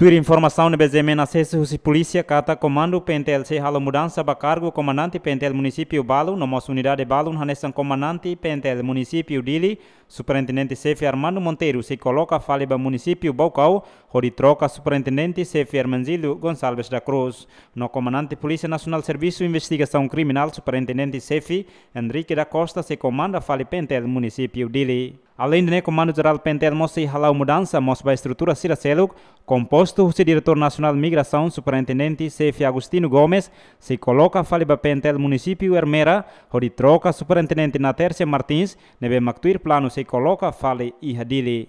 Tuir informação de BZM na Sessus Polícia Cata Comando Pentel se halo mudança para cargo comandante Pentel Município Balu, numa unidade Balu, Hanessan Comandante Pentel Município Dili, Superintendente Sefi Armando Monteiro se coloca fale para Município Balcau, Rodi troca superintendente Sefi Armanzilho Gonçalves da Cruz. No comandante Polícia Nacional Serviço Investigação Criminal, superintendente Sefi Henrique da Costa se comanda Fale Pentel, município Dili. Além de né, comando geral Pentel Mossi Halau Mudança, Moça para Estrutura Seluc, composto o diretor nacional de Migração, superintendente Sefi Agostino Gomes, se coloca Fale Pentel município Hermera, Rodi troca superintendente Natércia Martins, neve Mactuir Plano se coloca Fale e Dili.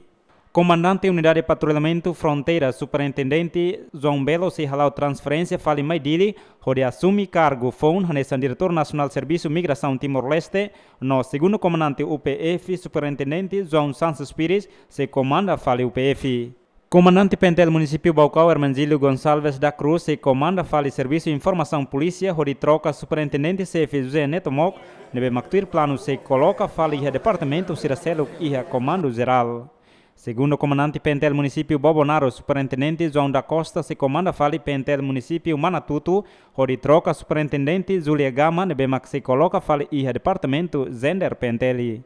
Comandante Unidade de Patrulhamento Fronteira, Superintendente João Belo, se halau transferência, fale mais dele, onde assume cargo FON, nesse Diretor Nacional Serviço Migração Timor-Leste, no segundo comandante UPF, Superintendente João Santos Pires, se comanda, fale UPF. Comandante Pentel Município Balcão Hermanzílio Gonçalves da Cruz se comanda fale Serviço Informação Polícia onde troca Superintendente CF José Neto Mok Nebe Mactuir Plano se coloca fale Departamento Ciracelo e Comando Geral. Segundo o comandante Pentel Município Bobonaro, Superintendente João da Costa, se comanda Fale Pentel Município Manatuto, onde troca Superintendente Zulia Gama, bem que se coloca Fale iha Departamento Zender Penteli.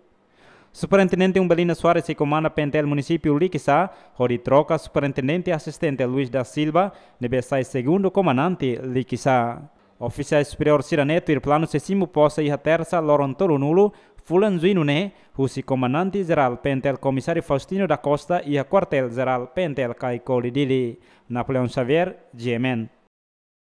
Superintendente Umbelina Soares se comanda Pentel Município Liquiçá, onde troca Superintendente Assistente Luiz da Silva, Nebe sai segundo comandante Liquissá. Oficiais Superior Siraneto, e Plano Sessimo Poça e Terça Loron Tolunulo, Fulan Zuinune, husi comandante geral pentel comisari Faustino da Costa ia quartel geral pentel caicoli Colidili, Napoleon Xavier, GMN.